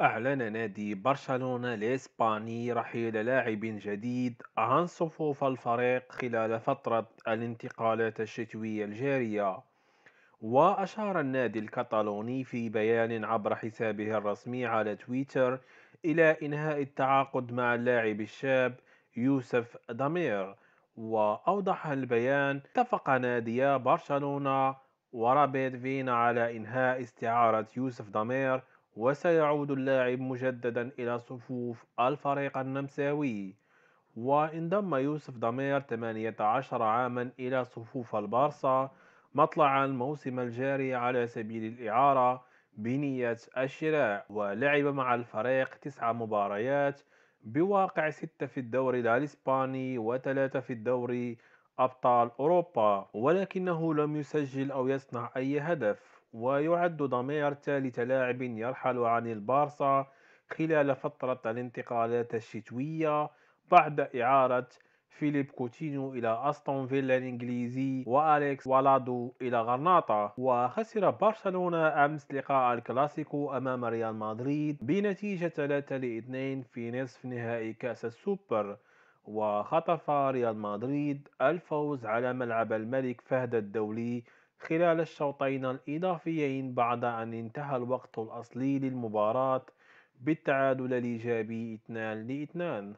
أعلن نادي برشلونة الإسباني رحيل لاعب جديد عن صفوف الفريق خلال فترة الانتقالات الشتوية الجارية وأشار النادي الكتالوني في بيان عبر حسابه الرسمي على تويتر إلى إنهاء التعاقد مع اللاعب الشاب يوسف دامير وأوضح البيان اتفق نادي برشلونة ورابيد فينا على إنهاء استعارة يوسف دامير وسيعود اللاعب مجددا إلى صفوف الفريق النمساوي وانضم يوسف ضمير 18 عاما إلى صفوف البارسا مطلع الموسم الجاري على سبيل الإعارة بنية الشراء ولعب مع الفريق 9 مباريات بواقع 6 في الدوري الإسباني و و3 في الدوري أبطال أوروبا ولكنه لم يسجل أو يصنع أي هدف ويعد ضمير ثالث لاعب يرحل عن البارسا خلال فترة الانتقالات الشتوية بعد إعارة فيليب كوتينيو إلى أستون فيلا الإنجليزي وأليكس والادو إلى غرناطة وخسر برشلونة أمس لقاء الكلاسيكو أمام ريال مدريد بنتيجة 3 ل 2 في نصف نهائي كأس السوبر وخطف ريال مدريد الفوز على ملعب الملك فهد الدولي خلال الشوطين الإضافيين بعد أن انتهى الوقت الأصلي للمباراة بالتعادل الإيجابي 2 لاثنان